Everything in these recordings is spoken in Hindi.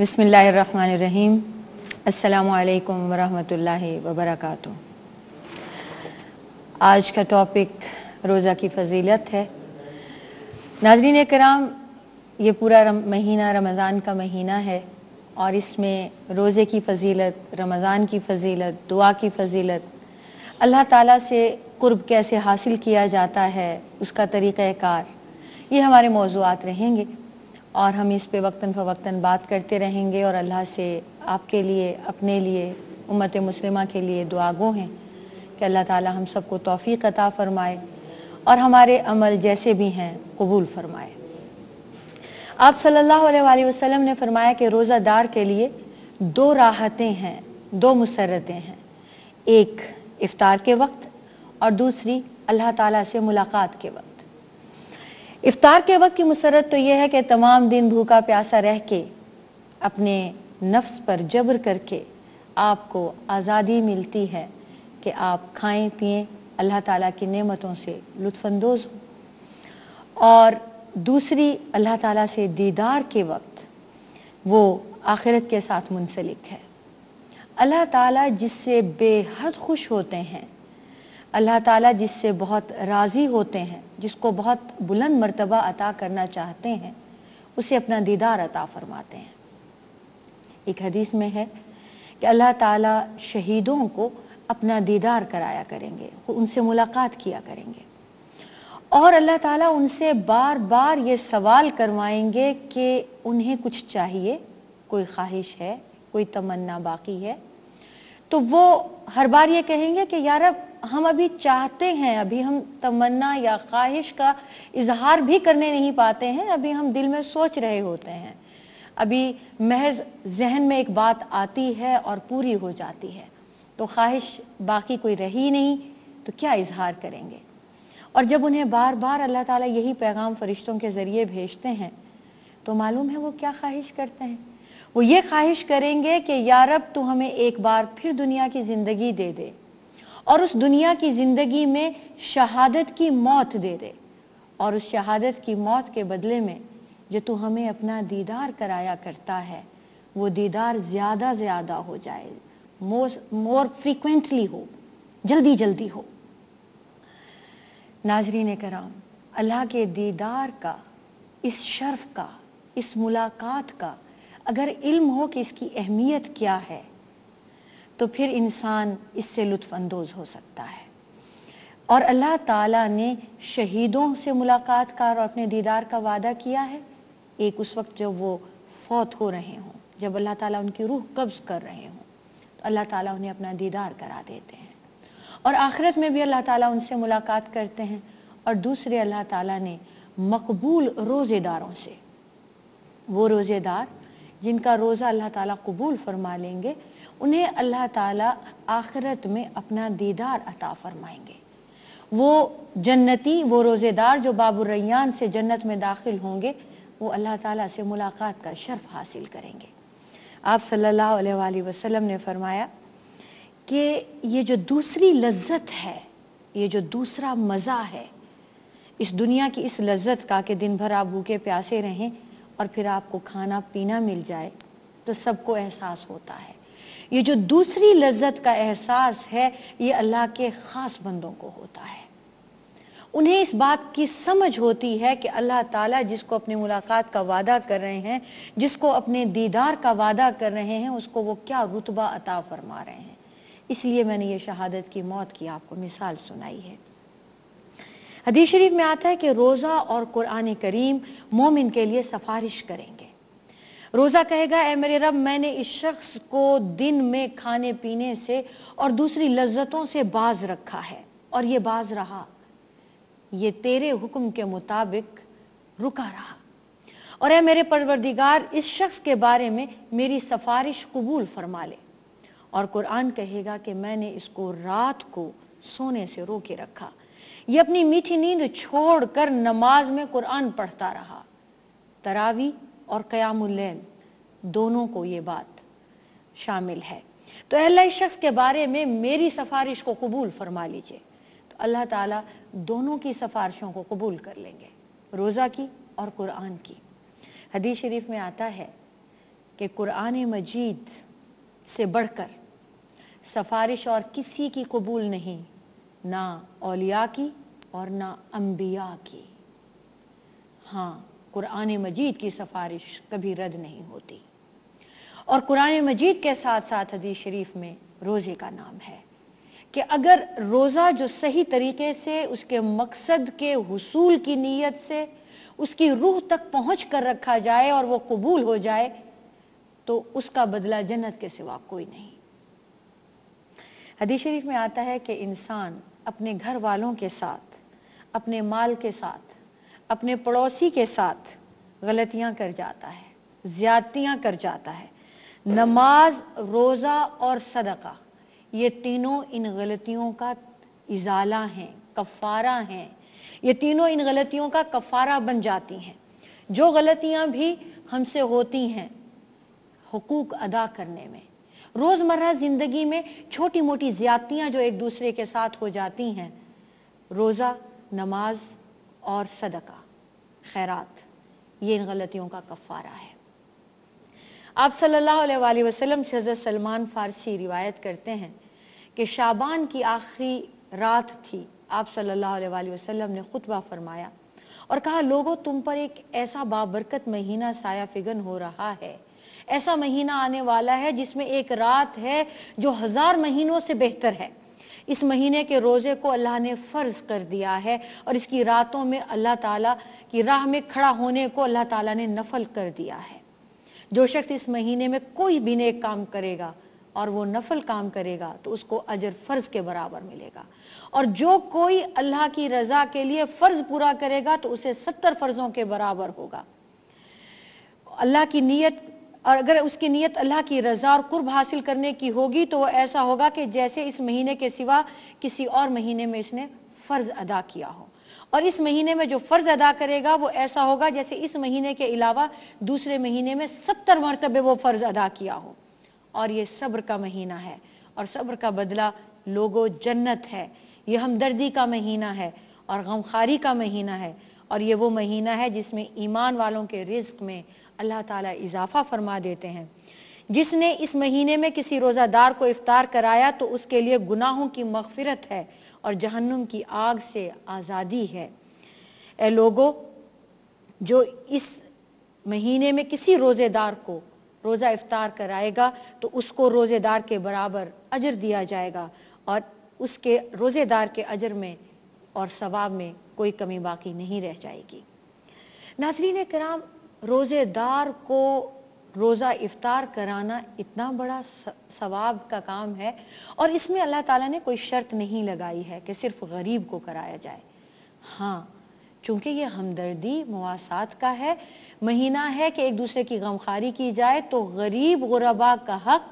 बसमीम अल्लाम वरहमल वबरक आज का टॉपिक रोज़ा की फजीलत है नाजरीन कराम ये पूरा रम, महीना रमज़ान का महीना है और इसमें रोज़े की फजीलत रमज़ान की फजीलत दुआ की फजीलत अल्लाह ताला से कुर्ब कैसे हासिल किया जाता है उसका तरीक़ाकार ये हमारे मौजूद रहेंगे और हम इस पे वक्ता फ़वक्ता बात करते रहेंगे और अल्लाह से आपके लिए अपने लिए उम्मत मुस्लिमा के लिए दुआगो हैं कि अल्लाह ताला हम सबको तोफ़ी अता फ़रमाए और हमारे अमल जैसे भी हैं कबूल फ़रमाए आप सल्लल्लाहु अलैहि वसल्लम ने फरमाया कि रोज़ादार के लिए दो राहतें हैं दो मुसरतें हैं एक इफ़ार के वक्त और दूसरी अल्लाह ताला से मुलाकात के वक्त इफ्तार के वक्त की मसरत तो यह है कि तमाम दिन भूखा प्यासा रह के अपने नफ्स पर जबर करके आपको आज़ादी मिलती है कि आप खाएं पिएं अल्लाह ताला की नेमतों से लुफानंदोज़ हों और दूसरी अल्लाह ताला से दीदार के वक्त वो आखिरत के साथ मुंसलिक है अल्लाह ताला जिससे बेहद खुश होते हैं अल्लाह ताला जिससे बहुत राज़ी होते हैं जिसको बहुत बुलंद मरतबा अता करना चाहते हैं उसे अपना दीदार अता फरमाते हैं एक हदीस में है कि अल्लाह ताला शहीदों को अपना दीदार कराया करेंगे उनसे मुलाकात किया करेंगे और अल्लाह ताला उनसे बार बार ये सवाल करवाएंगे कि उन्हें कुछ चाहिए कोई ख्वाहिश है कोई तमन्ना बाकी है तो वो हर बार ये कहेंगे कि यार अब हम अभी चाहते हैं अभी हम तमन्ना या ख्वाहिश का इजहार भी करने नहीं पाते हैं अभी हम दिल में सोच रहे होते हैं अभी महज जहन में एक बात आती है और पूरी हो जाती है तो ख्वाहिश बाकी कोई रही नहीं तो क्या इजहार करेंगे और जब उन्हें बार बार अल्लाह ताला यही पैगाम फरिश्तों के ज़रिए भेजते हैं तो मालूम है वो क्या ख्वाहिश करते हैं वो ये ख्वाहिश करेंगे कि यारब तू हमें एक बार फिर दुनिया की ज़िंदगी दे दे और उस दुनिया की ज़िंदगी में शहादत की मौत दे दे और उस शहादत की मौत के बदले में जो तू हमें अपना दीदार कराया करता है वो दीदार ज़्यादा ज़्यादा हो जाए मोर मोर फ्रीक्वेंटली हो जल्दी जल्दी हो नाजरी ने कराम अल्लाह के दीदार का इस शर्फ का इस मुलाकात का अगर इल्म हो कि इसकी अहमियत क्या है तो फिर इंसान इससे लुफानंदोज हो सकता है और अल्लाह ताला ने शहीदों से मुलाकात का और अपने दीदार का वादा किया है एक उस वक्त जब वो फौत हो रहे हों जब अल्लाह ताला उनकी रूह कब्ज़ कर रहे हों तो अल्लाह ताला उन्हें अपना दीदार करा देते हैं और आखिरत में भी अल्लाह ताला उनसे मुलाकात करते हैं और दूसरे अल्लाह ताला ने मकबूल रोज़ेदारों से वो रोज़ेदार जिनका रोज़ा अल्लाह ताला कबूल फरमा लेंगे उन्हें अल्लाह ताला आखिरत में अपना दीदार अता फरमाएंगे वो जन्नती वो रोज़ेदार जो बाबुरैयान से जन्नत में दाखिल होंगे वो अल्लाह ताला से मुलाकात का शर्फ हासिल करेंगे आप सल्लल्लाहु अलैहि वसल्लम ने फरमाया कि ये जो दूसरी लज्जत है ये जो दूसरा मज़ा है इस दुनिया की इस लज्जत का कि दिन भर आप भूखे प्यासे रहें और फिर आपको खाना पीना मिल जाए तो सबको एहसास होता है ये जो दूसरी लज्जत का एहसास है ये अल्लाह के ख़ास बंदों को होता है उन्हें इस बात की समझ होती है कि अल्लाह ताला जिसको अपनी मुलाकात का वादा कर रहे हैं जिसको अपने दीदार का वादा कर रहे हैं उसको वो क्या रुतबा अता फरमा रहे हैं इसलिए मैंने ये शहादत की मौत की आपको मिसाल सुनाई है हदीस शरीफ में आता है कि रोज़ा और कुरान करीम मोमिन के लिए सफारिश करेंगे रोज़ा कहेगा ए मेरे रब मैंने इस शख्स को दिन में खाने पीने से और दूसरी लज्जतों से बाज रखा है और ये बाज रहा ये तेरे हुक्म के मुताबिक रुका रहा और ए मेरे परवरदिगार इस शख्स के बारे में मेरी सफारिश कबूल फरमा ले और कुरान कहेगा कि मैंने इसको रात को सोने से रोके रखा ये अपनी मीठी नींद छोड़कर नमाज में कुरान पढ़ता रहा तरावी और क़यामुल्लैल दोनों को ये बात शामिल है तो इस शख्स के बारे में मेरी सफारिश को कबूल फरमा लीजिए तो अल्लाह ताला दोनों की सफारिशों को कबूल कर लेंगे रोज़ा की और कुरान की हदीस शरीफ में आता है कि कुरान मजीद से बढ़कर सफारिश और किसी की कबूल नहीं ना औलिया की और ना अम्बिया की हाँ कुरान मजीद की सिफारिश कभी रद्द नहीं होती और कुरान मजीद के साथ साथ हदीस शरीफ में रोज़े का नाम है कि अगर रोज़ा जो सही तरीके से उसके मकसद के हसूल की नीयत से उसकी रूह तक पहुंच कर रखा जाए और वो कबूल हो जाए तो उसका बदला जन्नत के सिवा कोई नहीं हदीस शरीफ में आता है कि इंसान अपने घर वालों के साथ अपने माल के साथ अपने पड़ोसी के साथ गलतियां कर जाता है ज्यादतियां कर जाता है नमाज रोज़ा और सदका ये तीनों इन गलतियों का इजाला हैं कफ़ारा हैं ये तीनों इन गलतियों का कफ़ारा बन जाती हैं जो गलतियां भी हमसे होती हैं हकूक़ अदा करने में रोज़मर्रा ज़िंदगी में छोटी मोटी ज्यादतियां जो एक दूसरे के साथ हो जाती हैं रोज़ा नमाज और सदका खैरात ये इन गलतियों का कफ़ारा है आप सल्लल्लाहु अलैहि वसल्लम से हज़रत सलमान फ़ारसी रिवायत करते हैं कि शाबान की आखिरी रात थी आप सल्लल्लाहु अलैहि वसल्लम ने खुतबा फरमाया और कहा लोगों तुम पर एक ऐसा बाबरकत महीना साया फिगन हो रहा है ऐसा महीना आने वाला है जिसमें एक रात है जो हज़ार महीनों से बेहतर है इस महीने के रोज़े को अल्लाह ने फ़र्ज कर दिया है और इसकी रातों में अल्लाह ताला की राह में खड़ा होने को अल्लाह ताला ने नफल कर दिया है जो शख्स इस महीने में कोई भी नेक काम करेगा और वो नफल काम करेगा तो उसको अजर फ़र्ज़ के बराबर मिलेगा और जो कोई अल्लाह की रज़ा के लिए फ़र्ज़ पूरा करेगा तो उसे सत्तर फ़र्ज़ों के बराबर होगा अल्लाह की नीयत और अगर उसकी नीयत अल्लाह की रजा और कुर्ब हासिल करने की होगी तो वह ऐसा होगा कि जैसे इस महीने के सिवा किसी और महीने में इसने फ़र्ज़ अदा किया हो और इस महीने में जो फ़र्ज़ अदा करेगा वो ऐसा होगा जैसे इस महीने के अलावा दूसरे महीने में सत्तर मरतबे वो फ़र्ज़ अदा किया हो और ये सब्र का महीना है और सब्र का बदला लोगो जन्नत है ये हमदर्दी का महीना है और गमखारी का महीना है और ये वो महीना है जिसमें ईमान वालों के रिस्क में अल्लाह ताला इजाफा फरमा देते हैं जिसने इस महीने में किसी रोज़ादार को इफ्तार कराया तो उसके लिए गुनाहों की मगफिरत है और जहन्नुम की आग से आज़ादी है ए लोगो जो इस महीने में किसी रोज़ेदार को रोज़ा इफ्तार कराएगा तो उसको रोज़ेदार के बराबर अजर दिया जाएगा और उसके रोज़ेदार के अजर में और सवाब में कोई कमी बाकी नहीं रह जाएगी नाजरीन कराम रोज़ेदार को रोज़ा इफ्तार कराना इतना बड़ा सवाब का काम है और इसमें अल्लाह ताला ने कोई शर्त नहीं लगाई है कि सिर्फ गरीब को कराया जाए हाँ चूँकि ये हमदर्दी मवासात का है महीना है कि एक दूसरे की गमखारी की जाए तो गरीब गुरबा का हक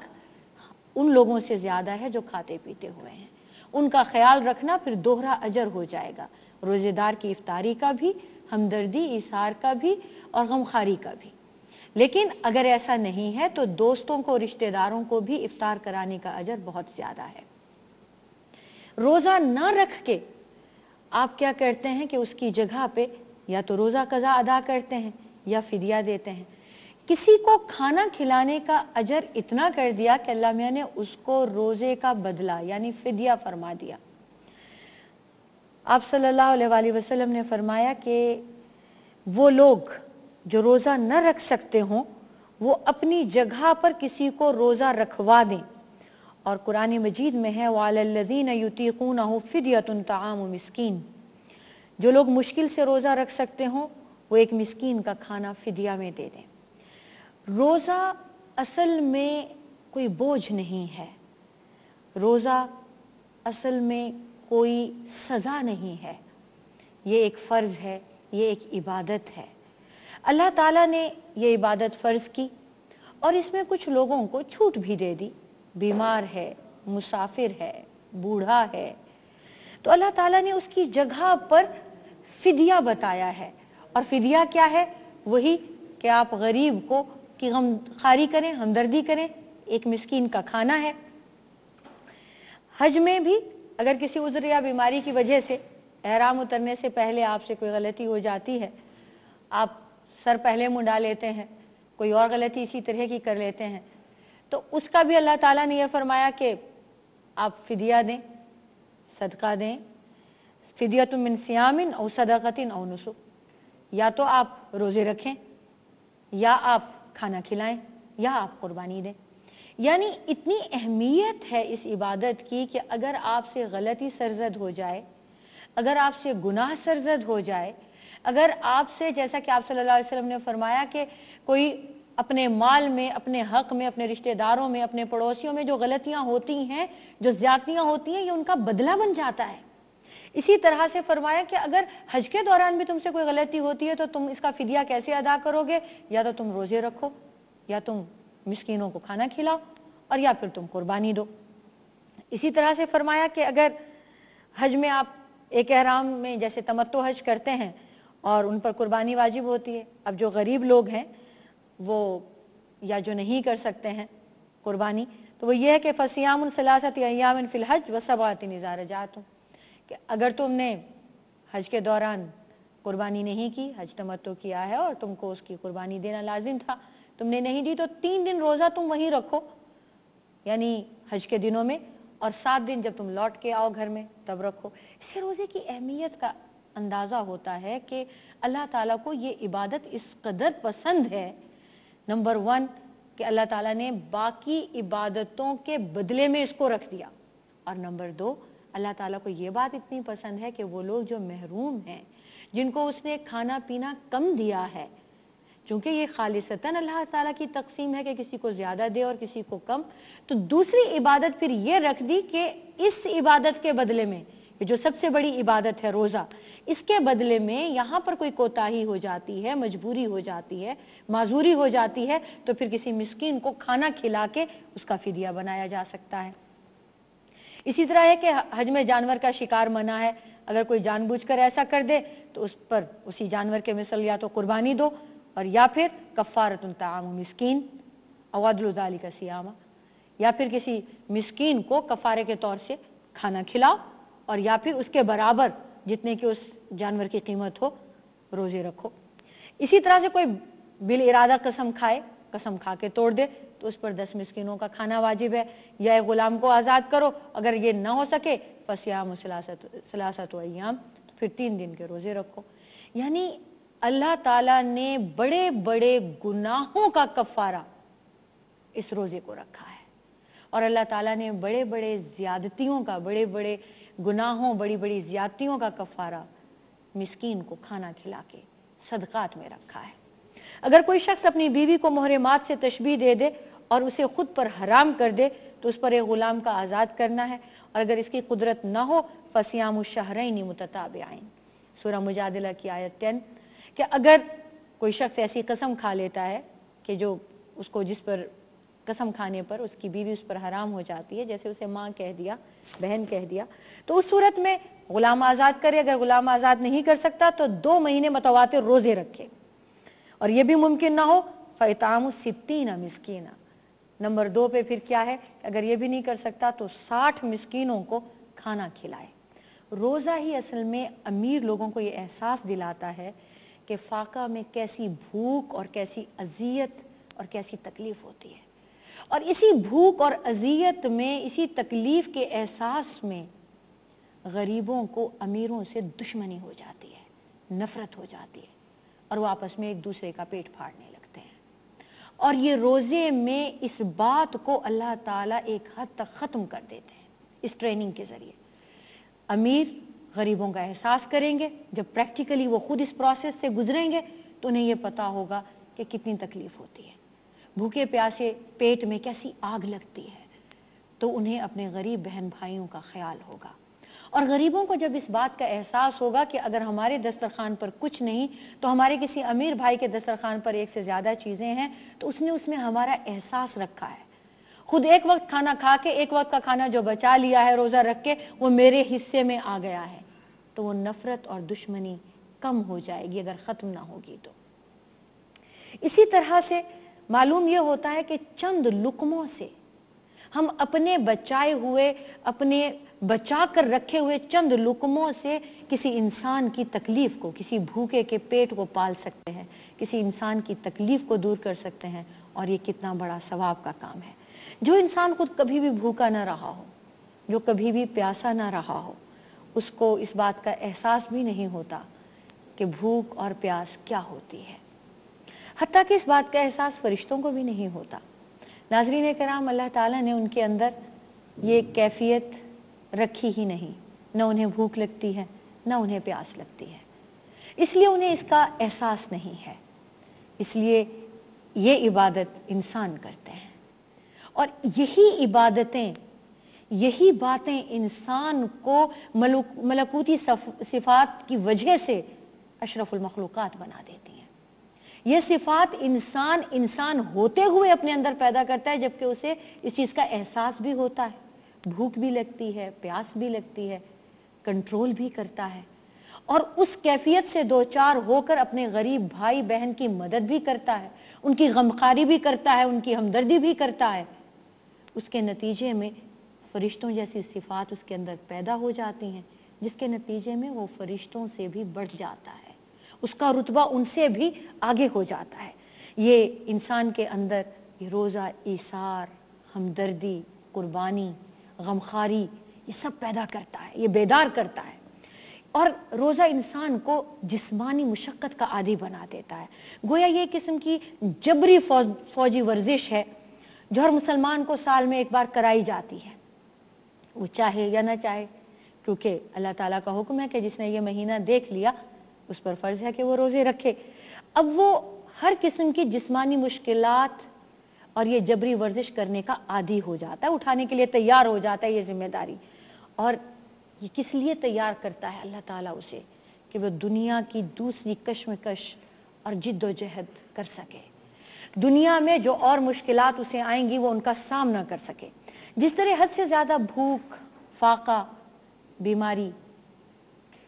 उन लोगों से ज़्यादा है जो खाते पीते हुए हैं उनका ख्याल रखना फिर दोहरा अजर हो जाएगा रोज़ेदार की इफ्तारी का भी हमदर्दी इशार का भी और गमखारी का भी लेकिन अगर ऐसा नहीं है तो दोस्तों को रिश्तेदारों को भी इफ्तार कराने का अजर बहुत ज़्यादा है रोज़ा ना रख के आप क्या करते हैं कि उसकी जगह पे या तो रोज़ा कज़ा अदा करते हैं या फिदिया देते हैं किसी को खाना खिलाने का अजर इतना कर दिया कि अल्लाह मियाँ ने उसको रोज़े का बदला यानी फिदिया फरमा दिया आप सल्लल्लाहु अलैहि वसल्लम ने फरमाया कि वो लोग जो रोज़ा न रख सकते हों वो अपनी जगह पर किसी को रोज़ा रखवा दें और कुरानी मजीद में है वालदीन युतीकून फ़िदियतन तमाम मस्किन जो लोग मुश्किल से रोज़ा रख सकते हों वो एक मिस्कीन का खाना फिदिया में दे दें रोज़ा असल में कोई बोझ नहीं है रोज़ा असल में कोई सज़ा नहीं है ये एक फ़र्ज़ है ये एक इबादत है अल्लाह ताला ने ये इबादत फ़र्ज़ की और इसमें कुछ लोगों को छूट भी दे दी बीमार है मुसाफिर है बूढ़ा है तो अल्लाह ताला ने उसकी जगह पर फिदिया बताया है और फिदिया क्या है वही कि आप गरीब को कि हम खारी करें हमदर्दी करें एक मिस्किन का खाना है हज में भी अगर किसी उज्र या बीमारी की वजह से अहराम उतरने से पहले आपसे कोई गलती हो जाती है आप सर पहले मुंडा लेते हैं कोई और गलती इसी तरह की कर लेते हैं तो उसका भी अल्लाह ताला ने यह फरमाया कि आप फिदिया दें सदका दें फिदिया तुम इनसियामिन और सदाकतिन और नसुक या तो आप रोज़े रखें या आप खाना खिलाएं या आप कुर्बानी दें यानी इतनी अहमियत है इस इबादत की कि अगर आपसे गलती सरजद हो जाए अगर आपसे गुनाह सरजद हो जाए अगर आपसे जैसा कि आप सल्लल्लाहु अलैहि वसल्लम ने फरमाया कि कोई अपने माल में अपने हक में अपने रिश्तेदारों में अपने पड़ोसियों में जो गलतियां होती हैं जो ज्यादतियां होती हैं ये उनका बदला बन जाता है इसी तरह से फरमाया कि अगर हज के दौरान भी तुमसे कोई गलती होती है तो तुम इसका फिदिया कैसे अदा करोगे या तो तुम रोजे रखो या तुम मिसकीनों को खाना खिलाओ और या फिर तुम कुर्बानी दो इसी तरह से फरमाया कि अगर हज में आप एक अहराम में जैसे तमत्तो हज करते हैं और उन पर कुर्बानी वाजिब होती है अब जो गरीब लोग हैं वो या जो नहीं कर सकते हैं कुर्बानी तो वो ये है कि फ़सियाम सलासत अयाम फ़िल हज व सबात नज़ार जात कि अगर तुमने हज के दौरान कुर्बानी नहीं की हज तमत्तो किया है और तुमको उसकी कुर्बानी देना लाजिम था तुमने नहीं दी तो तीन दिन रोजा तुम वहीं रखो यानी हज के दिनों में और सात दिन जब तुम लौट के आओ घर में तब रखो इससे रोजे की अहमियत का अंदाज़ा होता है कि अल्लाह ताला को ये इबादत इस कदर पसंद है नंबर वन कि अल्लाह ताला ने बाकी इबादतों के बदले में इसको रख दिया और नंबर दो अल्लाह ताला को ये बात इतनी पसंद है कि वो लोग जो महरूम हैं जिनको उसने खाना पीना कम दिया है चूंकि ये खालिशता अल्लाह ताला की तकसीम है कि किसी को ज़्यादा दे और किसी को कम तो दूसरी इबादत फिर ये रख दी कि इस इबादत के बदले में जो सबसे बड़ी इबादत है रोज़ा इसके बदले में यहाँ पर कोई कोताही हो जाती है मजबूरी हो जाती है माजूरी हो जाती है तो फिर किसी मिस्किन को खाना खिला के उसका फिदिया बनाया जा सकता है इसी तरह है कि हज में जानवर का शिकार मना है अगर कोई जानबूझकर ऐसा कर दे तो उस पर उसी जानवर के मिसल या तो कुर्बानी दो और या फिर कफ़ारत तमाम मस्किन अवादल का सियामा या फिर किसी मस्किन को कफ़ारे के तौर से खाना खिलाओ और या फिर उसके बराबर जितने की उस जानवर की कीमत हो रोज़े रखो इसी तरह से कोई बिल इरादा कसम खाए कसम खा के तोड़ दे तो उस पर दस मिसकिनों का खाना वाजिब है या एक ग़ुलाम को आज़ाद करो अगर ये ना हो सके फसियाम सलासत सलासत व्याम तो फिर तीन दिन के रोज़े रखो यानी अल्लाह ताला ने बड़े बड़े गुनाहों का कफारा इस रोजे को रखा है और अल्लाह ताला ने बड़े बड़े ज्यादतियों का बड़े बड़े गुनाहों बड़ी बड़ी ज्यादतियों का कफारा मिसकीन को खाना खिला के सदकात में रखा है अगर कोई शख्स अपनी बीवी को मात से तशबी दे दे और उसे खुद पर हराम कर दे तो उस पर एक गुलाम का आज़ाद करना है और अगर इसकी कुदरत ना हो फसियाम शहरनी मुतताब आइन मुजादिला की आयत टेन कि अगर कोई शख्स ऐसी कसम खा लेता है कि जो उसको जिस पर कसम खाने पर उसकी बीवी उस पर हराम हो जाती है जैसे उसे माँ कह दिया बहन कह दिया तो उस सूरत में गुलाम आज़ाद करे अगर गुलाम आज़ाद नहीं कर सकता तो दो महीने मतवात रोज़े रखे और यह भी मुमकिन ना हो फ़ैताम सित्तीना मिसकीना नंबर दो पे फिर क्या है अगर ये भी नहीं कर सकता तो साठ मिसकीनों को खाना खिलाए रोज़ा ही असल में अमीर लोगों को ये एहसास दिलाता है कि फाका में कैसी भूख और कैसी अजियत और कैसी तकलीफ़ होती है और इसी भूख और अजियत में इसी तकलीफ़ के एहसास में गरीबों को अमीरों से दुश्मनी हो जाती है नफ़रत हो जाती है और वो आपस में एक दूसरे का पेट फाड़ने लगते हैं और ये रोज़े में इस बात को अल्लाह ताला एक हद तक ख़त्म कर देते हैं इस ट्रेनिंग के ज़रिए अमीर गरीबों का एहसास करेंगे जब प्रैक्टिकली वो खुद इस प्रोसेस से गुजरेंगे तो उन्हें ये पता होगा कि कितनी तकलीफ होती है भूखे प्यासे पेट में कैसी आग लगती है तो उन्हें अपने गरीब बहन भाइयों का ख्याल होगा और गरीबों को जब इस बात का एहसास होगा कि अगर हमारे दस्तरखान पर कुछ नहीं तो हमारे किसी अमीर भाई के दस्तरखान पर एक से ज़्यादा चीज़ें हैं तो उसने उसमें हमारा एहसास रखा है खुद एक वक्त खाना खा के एक वक्त का खाना जो बचा लिया है रोज़ा रख के वो मेरे हिस्से में आ गया है तो वो नफ़रत और दुश्मनी कम हो जाएगी अगर ख़त्म ना होगी तो इसी तरह से मालूम यह होता है कि चंद लुकमों से हम अपने बचाए हुए अपने बचा कर रखे हुए चंद लुकमों से किसी इंसान की तकलीफ को किसी भूखे के पेट को पाल सकते हैं किसी इंसान की तकलीफ को दूर कर सकते हैं और ये कितना बड़ा सवाब का काम है जो इंसान खुद कभी भी भूखा ना रहा हो जो कभी भी प्यासा ना रहा हो उसको इस बात का एहसास भी नहीं होता कि भूख और प्यास क्या होती है हती कि इस बात का एहसास फरिश्तों को भी नहीं होता नाजरीन कराम अल्लाह ताला ने उनके अंदर ये कैफियत रखी ही नहीं ना उन्हें भूख लगती है ना उन्हें प्यास लगती है इसलिए उन्हें इसका एहसास नहीं है इसलिए ये इबादत इंसान करते हैं और यही इबादतें यही बातें इंसान को मलकूती सिफात की वजह से अशरफुल मखलूक़ात बना देती हैं यह सिफात इंसान इंसान होते हुए अपने अंदर पैदा करता है जबकि उसे इस चीज़ का एहसास भी होता है भूख भी लगती है प्यास भी लगती है कंट्रोल भी करता है और उस कैफियत से दो चार होकर अपने गरीब भाई बहन की मदद भी करता है उनकी गमखारी भी करता है उनकी हमदर्दी भी करता है उसके नतीजे में फरिश्तों जैसी सिफात उसके अंदर पैदा हो जाती हैं जिसके नतीजे में वो फरिश्तों से भी बढ़ जाता है उसका रुतबा उनसे भी आगे हो जाता है ये इंसान के अंदर ये रोज़ा ईसार हमदर्दी कुर्बानी गमखारी ये सब पैदा करता है ये बेदार करता है और रोज़ा इंसान को जिस्मानी मुशक्क़त का आदि बना देता है गोया ये किस्म की जबरी फौज फौजी वर्जिश है जो हर मुसलमान को साल में एक बार कराई जाती है वो चाहे या ना चाहे क्योंकि अल्लाह ताला का हुक्म है कि जिसने ये महीना देख लिया उस पर फ़र्ज़ है कि वो रोज़े रखे अब वो हर किस्म की जिस्मानी मुश्किल और ये जबरी वर्जिश करने का आदि हो जाता है उठाने के लिए तैयार हो जाता है ये जिम्मेदारी और ये किस लिए तैयार करता है अल्लाह ताला उसे कि वह दुनिया की दूसरी कश्मकश और जिद्दोजहद कर सके दुनिया में जो और मुश्किल उसे आएंगी वो उनका सामना कर सके जिस तरह हद से ज़्यादा भूख फाका बीमारी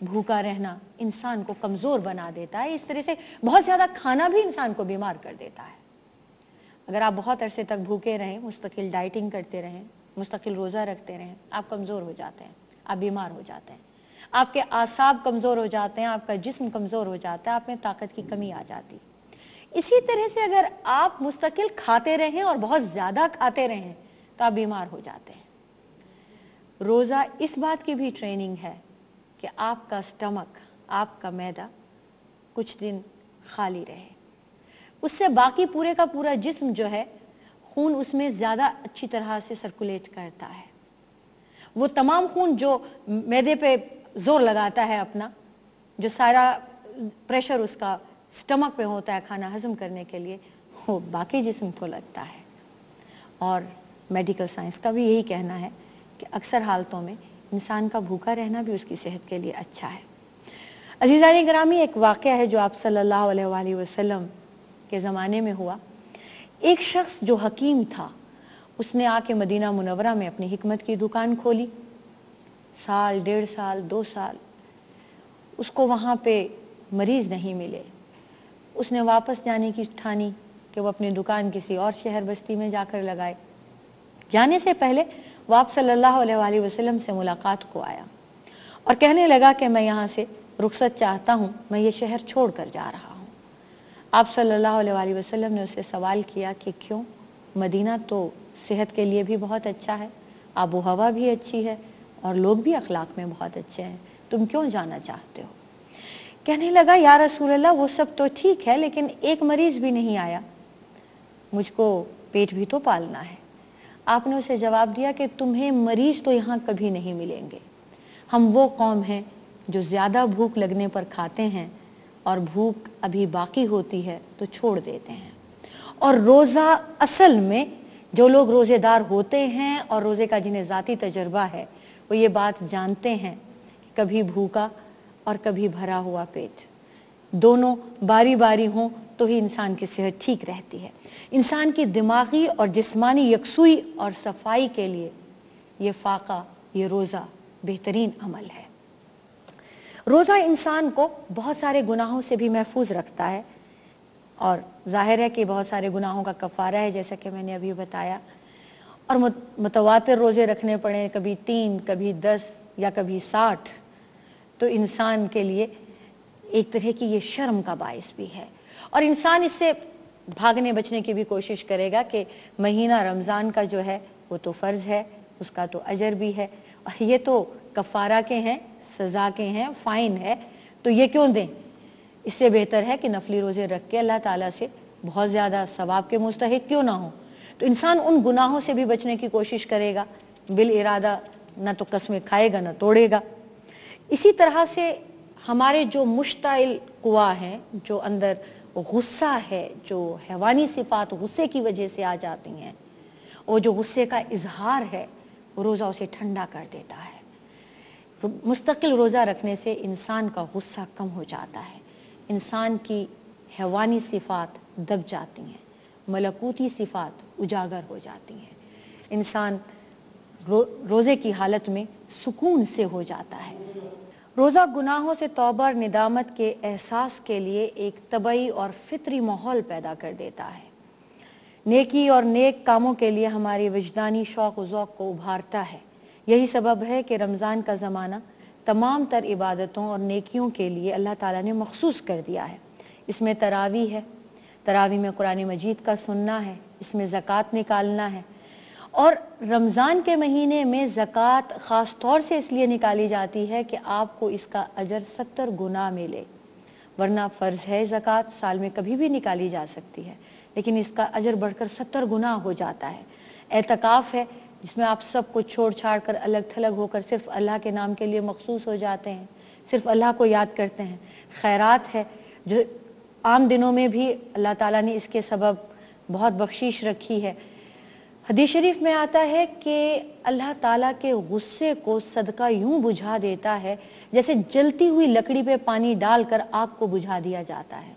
भूखा रहना इंसान को कमज़ोर बना देता है इस तरह से बहुत ज़्यादा खाना भी इंसान को बीमार कर देता है अगर आप बहुत अरसे तक भूखे रहें मुस्तकिल डाइटिंग करते रहें मुस्तकिल रोज़ा रखते रहें आप कमज़ोर हो जाते हैं आप बीमार हो जाते हैं आपके आसाब कमज़ोर हो जाते हैं आपका जिस्म कमज़ोर हो जाता है आप में ताकत की कमी आ जाती है इसी तरह से अगर आप मुस्तकिल खाते रहें और बहुत ज़्यादा खाते रहें तो आप बीमार हो जाते हैं रोज़ा इस बात की भी ट्रेनिंग है कि आपका स्टमक आपका मैदा कुछ दिन खाली रहे उससे बाकी पूरे का पूरा जिस्म जो है खून उसमें ज़्यादा अच्छी तरह से सर्कुलेट करता है वो तमाम खून जो मैदे पे जोर लगाता है अपना जो सारा प्रेशर उसका स्टमक पे होता है खाना हजम करने के लिए वो बाकी जिसम को लगता है और मेडिकल साइंस का भी यही कहना है कि अक्सर हालतों में इंसान का भूखा रहना भी उसकी सेहत के लिए अच्छा है अजीज़ान ग्रामी एक वाक़ है जो आप सल्ला वसम के ज़माने में हुआ एक शख्स जो हकीम था उसने आके मदीना मुनवरा में अपनी हमत की दुकान खोली साल डेढ़ साल दो साल उसको वहाँ पे मरीज़ नहीं मिले उसने वापस जाने की ठानी कि वो अपनी दुकान किसी और शहर बस्ती में जाकर लगाए जाने से पहले वो आप सल्लल्लाहु अलैहि वसल्लम से मुलाकात को आया और कहने लगा कि मैं यहाँ से रुखसत चाहता हूँ मैं ये शहर छोड़ कर जा रहा हूँ आप सल्लल्लाहु अलैहि वसल्लम ने उससे सवाल किया कि क्यों मदीना तो सेहत के लिए भी बहुत अच्छा है आबो हवा भी अच्छी है और लोग भी अखलाक में बहुत अच्छे हैं तुम क्यों जाना चाहते हो कहने लगा या रसूल अल्लाह वो सब तो ठीक है लेकिन एक मरीज भी नहीं आया मुझको पेट भी तो पालना है आपने उसे जवाब दिया कि तुम्हें मरीज तो यहाँ कभी नहीं मिलेंगे हम वो कौम हैं जो ज़्यादा भूख लगने पर खाते हैं और भूख अभी बाकी होती है तो छोड़ देते हैं और रोज़ा असल में जो लोग रोज़ेदार होते हैं और रोज़े का जिन्हें ज़ाती तजर्बा है वो ये बात जानते हैं कि कभी भूखा और कभी भरा हुआ पेट दोनों बारी बारी हों तो ही इंसान की सेहत ठीक रहती है इंसान की दिमागी और जिस्मानी यकसुई और सफाई के लिए ये फाका ये रोज़ा बेहतरीन अमल है रोज़ा इंसान को बहुत सारे गुनाहों से भी महफूज रखता है और जाहिर है कि बहुत सारे गुनाहों का कफारा है जैसा कि मैंने अभी बताया और मतवातर रोज़े रखने पड़े कभी तीन कभी दस या कभी साठ तो इंसान के लिए एक तरह की ये शर्म का बायस भी है और इंसान इससे भागने बचने की भी कोशिश करेगा कि महीना रमज़ान का जो है वो तो फ़र्ज़ है उसका तो अजर भी है और ये तो कफ़ारा के हैं सज़ा के हैं फ़ाइन है तो ये क्यों दें इससे बेहतर है कि नफली रोज़े रख के अल्लाह ताला से बहुत ज़्यादा सवाब के मुस्तक क्यों ना हो तो इंसान उन गुनाहों से भी बचने की कोशिश करेगा बिल इरादा ना तो कस्में खाएगा ना तोड़ेगा इसी तरह से हमारे जो मुश्तिल कुआ हैं जो अंदर गुस्सा है जो हैवानी सिफात गुस्से की वजह से आ जाती हैं और जो गुस्से का इजहार है रोज़ा उसे ठंडा कर देता है मुस्तकिल रोज़ा रखने से इंसान का गुस्सा कम हो जाता है इंसान की हैवानी सिफात दब जाती हैं मलकूती सिफात उजागर हो जाती हैं इंसान रो, रोज़े की हालत में सुकून से हो जाता है रोज़ा गुनाहों से तोबर निदामत के एहसास के लिए एक तबई और फितरी माहौल पैदा कर देता है नेकी और नेक कामों के लिए हमारे वजदानी शौक़ वौक़ को उभारता है यही सबब है कि रमज़ान का ज़माना तमाम तर इबादतों और नेकियों के लिए अल्लाह ताला ने मखसूस कर दिया है इसमें तरावी है तरावी में कुरान मजीद का सुनना है इसमें जक़ात निकालना है और रमज़ान के महीने में ज़क़़त ख़ास तौर से इसलिए निकाली जाती है कि आपको इसका अजर सत्तर गुना मिले वरना फ़र्ज़ है ज़क़़त साल में कभी भी निकाली जा सकती है लेकिन इसका अजर बढ़कर सत्तर गुना हो जाता है एहतकाफ़ है जिसमें आप सब कुछ छोड़ छाड़ कर अलग थलग होकर सिर्फ अल्लाह के नाम के लिए मखसूस हो जाते हैं सिर्फ अल्लाह को याद करते हैं खैरात है जो आम दिनों में भी अल्लाह ताला ने इसके सबब बहुत बख्शीश रखी है हदीस शरीफ में आता है कि अल्लाह ताला के गुस्से को सदका यूं बुझा देता है जैसे जलती हुई लकड़ी पे पानी डालकर आग को बुझा दिया जाता है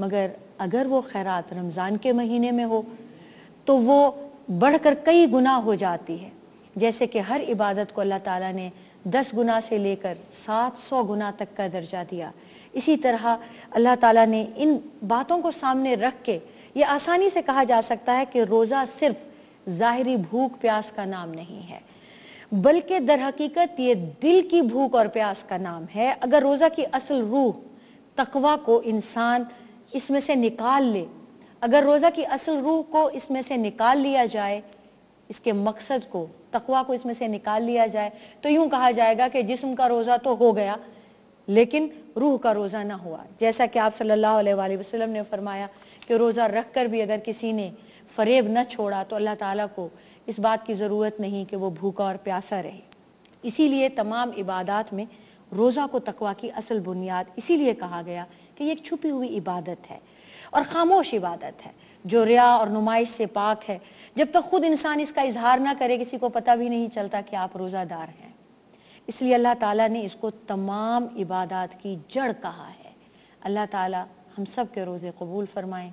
मगर अगर वो खैरात रमज़ान के महीने में हो तो वो बढ़कर कई गुना हो जाती है जैसे कि हर इबादत को अल्लाह ताला ने दस गुना से लेकर सात सौ गुना तक का दर्जा दिया इसी तरह अल्लाह ताला ने इन बातों को सामने रख के ये आसानी से कहा जा सकता है कि रोज़ा सिर्फ़ ज़ाहरी भूख प्यास का नाम नहीं है बल्कि दर हकीकत ये दिल की भूख और प्यास का नाम है अगर रोज़ा की असल रूह तकवा को इंसान इसमें से निकाल ले अगर रोज़ा की असल रूह को इसमें से निकाल लिया जाए इसके मकसद को तकवा को इसमें से निकाल लिया जाए तो यूं कहा जाएगा कि जिस्म का रोज़ा तो हो गया लेकिन रूह का रोज़ा ना हुआ जैसा कि आप सल्लल्लाहु अलैहि वसल्लम ने फरमाया कि रोज़ा रख कर भी अगर किसी ने फरेब न छोड़ा तो अल्लाह ताला को इस बात की ज़रूरत नहीं कि वो भूखा और प्यासा रहे इसीलिए तमाम इबादत में रोज़ा को तकवा की असल बुनियाद इसीलिए कहा गया कि ये एक छुपी हुई इबादत है और ख़ामोश इबादत है जो रिया और नुमाइश से पाक है जब तक तो खुद इंसान इसका इजहार ना करे किसी को पता भी नहीं चलता कि आप रोज़ादार हैं इसलिए अल्लाह ताला ने इसको तमाम इबादत की जड़ कहा है अल्लाह ताला हम सब के रोज़े कबूल फरमाएँ